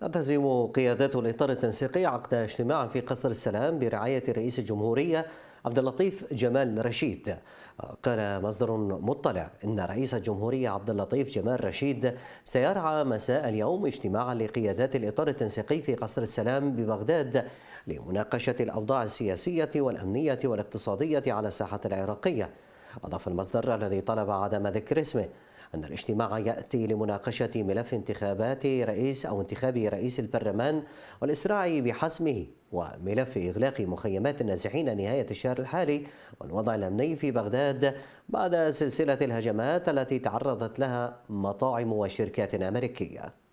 تعتزم قيادات الإطار التنسيقي عقد اجتماع في قصر السلام برعاية رئيس الجمهورية عبد اللطيف جمال رشيد قال مصدر مطلع إن رئيس الجمهورية عبد اللطيف جمال رشيد سيرعى مساء اليوم اجتماعا لقيادات الإطار التنسيقي في قصر السلام ببغداد لمناقشة الأوضاع السياسية والأمنية والاقتصادية على الساحة العراقية أضاف المصدر الذي طلب عدم ذكر اسمه أن الاجتماع يأتي لمناقشة ملف انتخابات رئيس أو انتخاب رئيس البرلمان والإسراع بحسمه وملف إغلاق مخيمات النازحين نهاية الشهر الحالي والوضع الأمني في بغداد بعد سلسلة الهجمات التي تعرضت لها مطاعم وشركات أمريكية